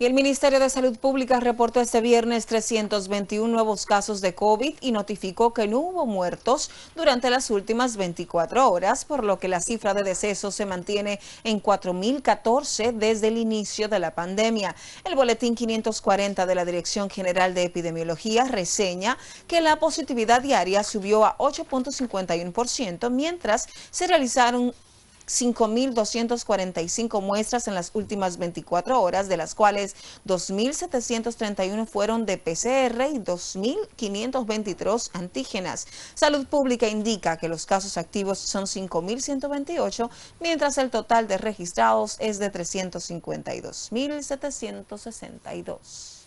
Y el Ministerio de Salud Pública reportó este viernes 321 nuevos casos de COVID y notificó que no hubo muertos durante las últimas 24 horas, por lo que la cifra de decesos se mantiene en 4.014 desde el inicio de la pandemia. El boletín 540 de la Dirección General de Epidemiología reseña que la positividad diaria subió a 8.51%, mientras se realizaron 5.245 muestras en las últimas 24 horas, de las cuales 2.731 fueron de PCR y 2.523 antígenas. Salud Pública indica que los casos activos son 5.128, mientras el total de registrados es de 352.762.